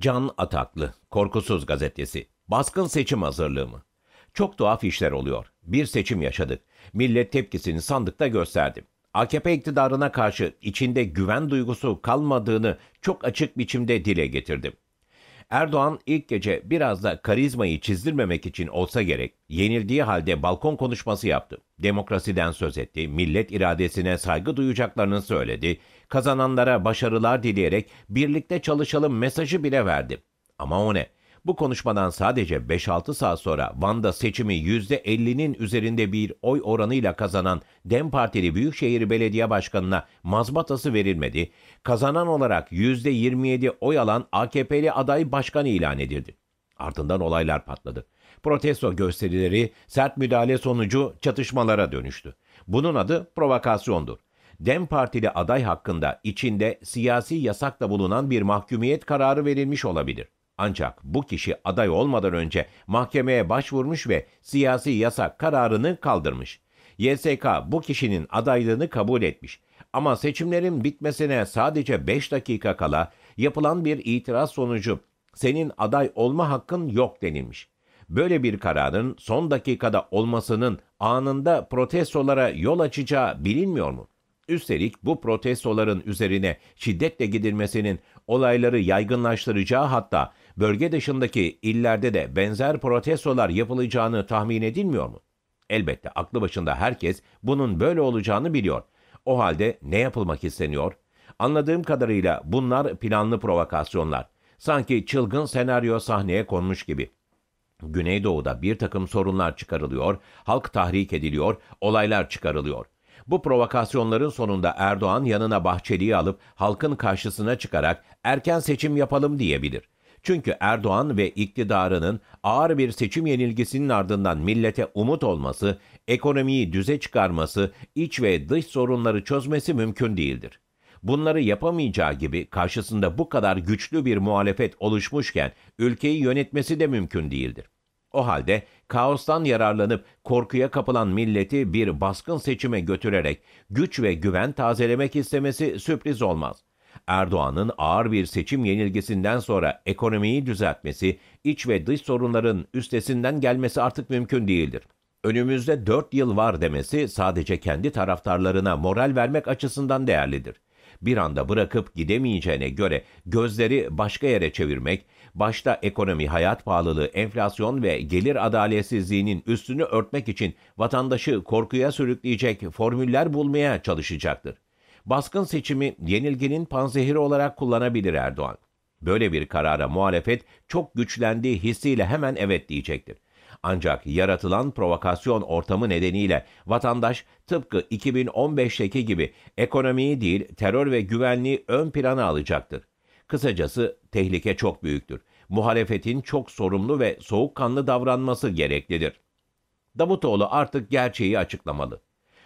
Can Ataklı, Korkusuz Gazetesi, Baskın Seçim Hazırlığı mı? Çok tuhaf işler oluyor. Bir seçim yaşadık. Millet tepkisini sandıkta gösterdim. AKP iktidarına karşı içinde güven duygusu kalmadığını çok açık biçimde dile getirdim. Erdoğan ilk gece biraz da karizmayı çizdirmemek için olsa gerek yenildiği halde balkon konuşması yaptı. Demokrasiden söz etti, millet iradesine saygı duyacaklarını söyledi, kazananlara başarılar dileyerek birlikte çalışalım mesajı bile verdi. Ama o ne? Bu konuşmadan sadece 5-6 saat sonra Van'da seçimi %50'nin üzerinde bir oy oranıyla kazanan DEM Partili Büyükşehir Belediye Başkanı'na mazbatası verilmedi, kazanan olarak %27 oy alan AKP'li aday başkan ilan edildi. Ardından olaylar patladı. Protesto gösterileri sert müdahale sonucu çatışmalara dönüştü. Bunun adı provokasyondur. DEM Partili aday hakkında içinde siyasi yasakla bulunan bir mahkumiyet kararı verilmiş olabilir. Ancak bu kişi aday olmadan önce mahkemeye başvurmuş ve siyasi yasak kararını kaldırmış. YSK bu kişinin adaylığını kabul etmiş. Ama seçimlerin bitmesine sadece 5 dakika kala yapılan bir itiraz sonucu senin aday olma hakkın yok denilmiş. Böyle bir kararın son dakikada olmasının anında protestolara yol açacağı bilinmiyor mu? Üstelik bu protestoların üzerine şiddetle gidilmesinin olayları yaygınlaştıracağı hatta bölge dışındaki illerde de benzer protestolar yapılacağını tahmin edilmiyor mu? Elbette aklı başında herkes bunun böyle olacağını biliyor. O halde ne yapılmak isteniyor? Anladığım kadarıyla bunlar planlı provokasyonlar. Sanki çılgın senaryo sahneye konmuş gibi. Güneydoğu'da bir takım sorunlar çıkarılıyor, halk tahrik ediliyor, olaylar çıkarılıyor. Bu provokasyonların sonunda Erdoğan yanına Bahçeli'yi alıp halkın karşısına çıkarak erken seçim yapalım diyebilir. Çünkü Erdoğan ve iktidarının ağır bir seçim yenilgisinin ardından millete umut olması, ekonomiyi düze çıkarması, iç ve dış sorunları çözmesi mümkün değildir. Bunları yapamayacağı gibi karşısında bu kadar güçlü bir muhalefet oluşmuşken ülkeyi yönetmesi de mümkün değildir. O halde kaostan yararlanıp korkuya kapılan milleti bir baskın seçime götürerek güç ve güven tazelemek istemesi sürpriz olmaz. Erdoğan'ın ağır bir seçim yenilgisinden sonra ekonomiyi düzeltmesi, iç ve dış sorunların üstesinden gelmesi artık mümkün değildir. Önümüzde 4 yıl var demesi sadece kendi taraftarlarına moral vermek açısından değerlidir. Bir anda bırakıp gidemeyeceğine göre gözleri başka yere çevirmek, başta ekonomi, hayat pahalılığı, enflasyon ve gelir adaletsizliğinin üstünü örtmek için vatandaşı korkuya sürükleyecek formüller bulmaya çalışacaktır. Baskın seçimi yenilginin panzehiri olarak kullanabilir Erdoğan. Böyle bir karara muhalefet çok güçlendiği hissiyle hemen evet diyecektir. Ancak yaratılan provokasyon ortamı nedeniyle vatandaş tıpkı 2015'teki gibi ekonomiyi değil terör ve güvenliği ön plana alacaktır. Kısacası tehlike çok büyüktür. Muhalefetin çok sorumlu ve soğukkanlı davranması gereklidir. Davutoğlu artık gerçeği açıklamalı.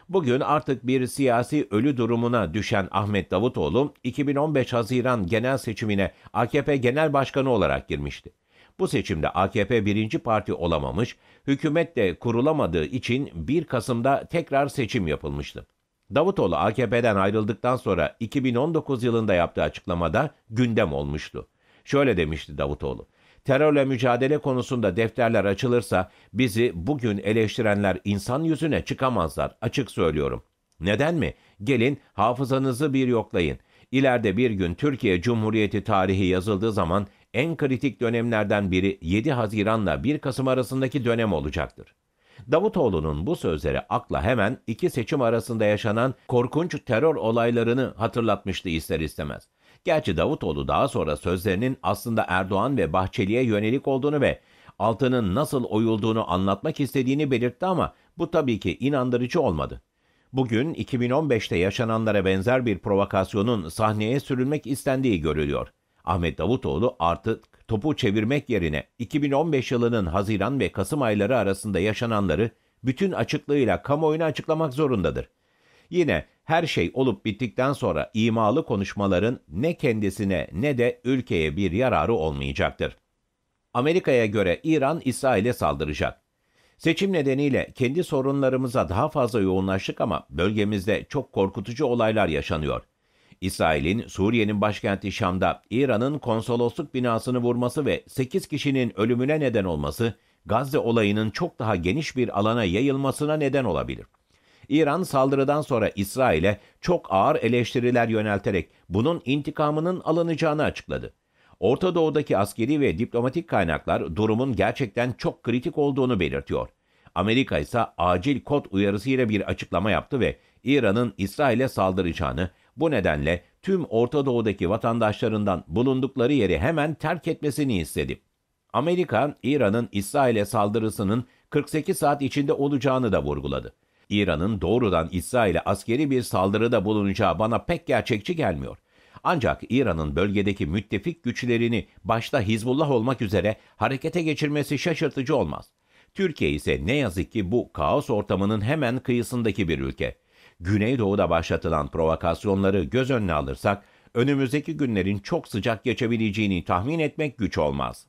Bugün artık bir siyasi ölü durumuna düşen Ahmet Davutoğlu 2015 Haziran genel seçimine AKP Genel Başkanı olarak girmişti. Bu seçimde AKP birinci parti olamamış, hükümet de kurulamadığı için 1 Kasım'da tekrar seçim yapılmıştı. Davutoğlu AKP'den ayrıldıktan sonra 2019 yılında yaptığı açıklamada gündem olmuştu. Şöyle demişti Davutoğlu. Terörle mücadele konusunda defterler açılırsa bizi bugün eleştirenler insan yüzüne çıkamazlar. Açık söylüyorum. Neden mi? Gelin hafızanızı bir yoklayın. İleride bir gün Türkiye Cumhuriyeti tarihi yazıldığı zaman en kritik dönemlerden biri 7 Haziran'la 1 Kasım arasındaki dönem olacaktır. Davutoğlu'nun bu sözleri akla hemen iki seçim arasında yaşanan korkunç terör olaylarını hatırlatmıştı ister istemez. Gerçi Davutoğlu daha sonra sözlerinin aslında Erdoğan ve Bahçeli'ye yönelik olduğunu ve altının nasıl oyulduğunu anlatmak istediğini belirtti ama bu tabii ki inandırıcı olmadı. Bugün 2015'te yaşananlara benzer bir provokasyonun sahneye sürülmek istendiği görülüyor. Ahmet Davutoğlu artık topu çevirmek yerine 2015 yılının Haziran ve Kasım ayları arasında yaşananları bütün açıklığıyla kamuoyuna açıklamak zorundadır. Yine her şey olup bittikten sonra imalı konuşmaların ne kendisine ne de ülkeye bir yararı olmayacaktır. Amerika'ya göre İran İsrail'e saldıracak. Seçim nedeniyle kendi sorunlarımıza daha fazla yoğunlaştık ama bölgemizde çok korkutucu olaylar yaşanıyor. İsrail'in Suriye'nin başkenti Şam'da İran'ın konsolosluk binasını vurması ve 8 kişinin ölümüne neden olması Gazze olayının çok daha geniş bir alana yayılmasına neden olabilir. İran saldırıdan sonra İsrail'e çok ağır eleştiriler yönelterek bunun intikamının alınacağını açıkladı. Orta Doğu'daki askeri ve diplomatik kaynaklar durumun gerçekten çok kritik olduğunu belirtiyor. Amerika ise acil kod uyarısıyla bir açıklama yaptı ve İran'ın İsrail'e saldıracağını, bu nedenle tüm Orta Doğu'daki vatandaşlarından bulundukları yeri hemen terk etmesini istedi. Amerika, İran'ın İsrail'e saldırısının 48 saat içinde olacağını da vurguladı. İran'ın doğrudan İsrail'e askeri bir saldırıda bulunacağı bana pek gerçekçi gelmiyor. Ancak İran'ın bölgedeki müttefik güçlerini başta Hizbullah olmak üzere harekete geçirmesi şaşırtıcı olmaz. Türkiye ise ne yazık ki bu kaos ortamının hemen kıyısındaki bir ülke. Güneydoğu'da başlatılan provokasyonları göz önüne alırsak önümüzdeki günlerin çok sıcak geçebileceğini tahmin etmek güç olmaz.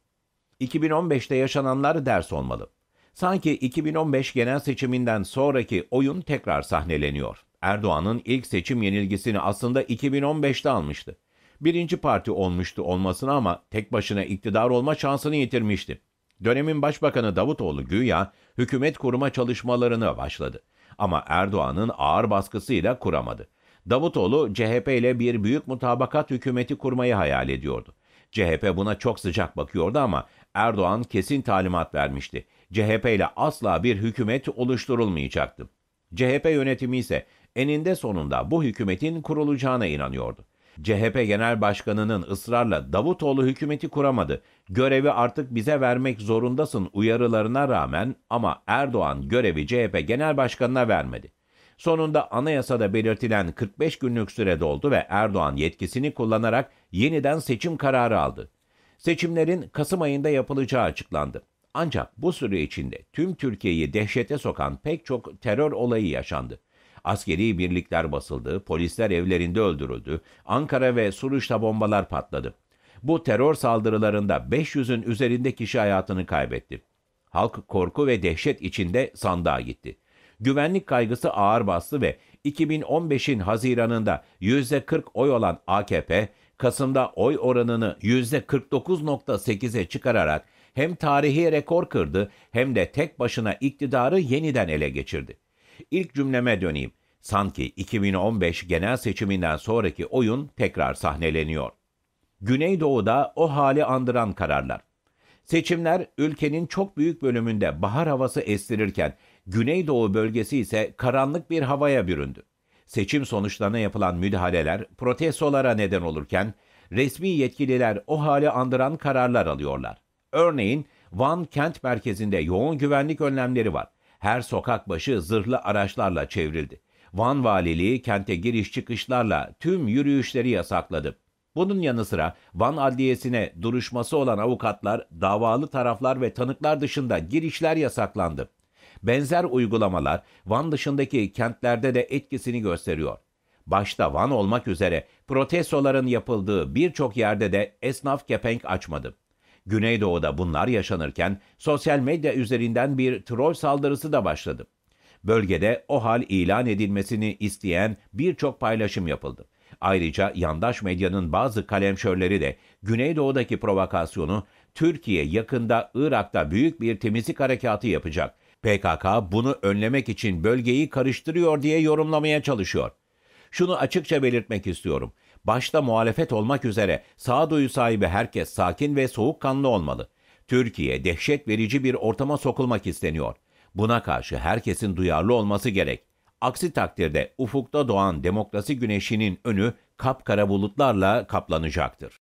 2015'te yaşananlar ders olmalı. Sanki 2015 genel seçiminden sonraki oyun tekrar sahneleniyor. Erdoğan'ın ilk seçim yenilgisini aslında 2015'te almıştı. Birinci parti olmuştu olmasına ama tek başına iktidar olma şansını yitirmişti. Dönemin başbakanı Davutoğlu güya hükümet kurma çalışmalarını başladı. Ama Erdoğan'ın ağır baskısıyla kuramadı. Davutoğlu CHP ile bir büyük mutabakat hükümeti kurmayı hayal ediyordu. CHP buna çok sıcak bakıyordu ama Erdoğan kesin talimat vermişti. CHP ile asla bir hükümet oluşturulmayacaktı. CHP yönetimi ise eninde sonunda bu hükümetin kurulacağına inanıyordu. CHP Genel Başkanı'nın ısrarla Davutoğlu hükümeti kuramadı. Görevi artık bize vermek zorundasın uyarılarına rağmen ama Erdoğan görevi CHP Genel Başkanı'na vermedi. Sonunda anayasada belirtilen 45 günlük süre doldu ve Erdoğan yetkisini kullanarak yeniden seçim kararı aldı. Seçimlerin Kasım ayında yapılacağı açıklandı. Ancak bu süre içinde tüm Türkiye'yi dehşete sokan pek çok terör olayı yaşandı. Askeri birlikler basıldı, polisler evlerinde öldürüldü, Ankara ve Suruç'ta bombalar patladı. Bu terör saldırılarında 500'ün üzerinde kişi hayatını kaybetti. Halk korku ve dehşet içinde sandığa gitti. Güvenlik kaygısı ağır bastı ve 2015'in Haziran'ında %40 oy olan AKP, Kasım'da oy oranını %49.8'e çıkararak hem tarihi rekor kırdı hem de tek başına iktidarı yeniden ele geçirdi. İlk cümleme döneyim. Sanki 2015 genel seçiminden sonraki oyun tekrar sahneleniyor. Güneydoğu'da o hali andıran kararlar. Seçimler ülkenin çok büyük bölümünde bahar havası estirirken Güneydoğu bölgesi ise karanlık bir havaya büründü seçim sonuçlarına yapılan müdahaleler protestolara neden olurken resmi yetkililer o hale andıran kararlar alıyorlar. Örneğin Van kent merkezinde yoğun güvenlik önlemleri var. Her sokak başı zırhlı araçlarla çevrildi. Van valiliği kente giriş çıkışlarla tüm yürüyüşleri yasakladı. Bunun yanı sıra Van Adliyesi'ne duruşması olan avukatlar, davalı taraflar ve tanıklar dışında girişler yasaklandı. Benzer uygulamalar Van dışındaki kentlerde de etkisini gösteriyor. Başta Van olmak üzere protestoların yapıldığı birçok yerde de esnaf kepenk açmadı. Güneydoğu'da bunlar yaşanırken sosyal medya üzerinden bir troll saldırısı da başladı. Bölgede o hal ilan edilmesini isteyen birçok paylaşım yapıldı. Ayrıca yandaş medyanın bazı kalemşörleri de Güneydoğu'daki provokasyonu Türkiye yakında Irak'ta büyük bir temizlik harekatı yapacak. PKK bunu önlemek için bölgeyi karıştırıyor diye yorumlamaya çalışıyor. Şunu açıkça belirtmek istiyorum. Başta muhalefet olmak üzere sağduyu sahibi herkes sakin ve soğukkanlı olmalı. Türkiye dehşet verici bir ortama sokulmak isteniyor. Buna karşı herkesin duyarlı olması gerek. Aksi takdirde ufukta doğan demokrasi güneşinin önü kapkara bulutlarla kaplanacaktır.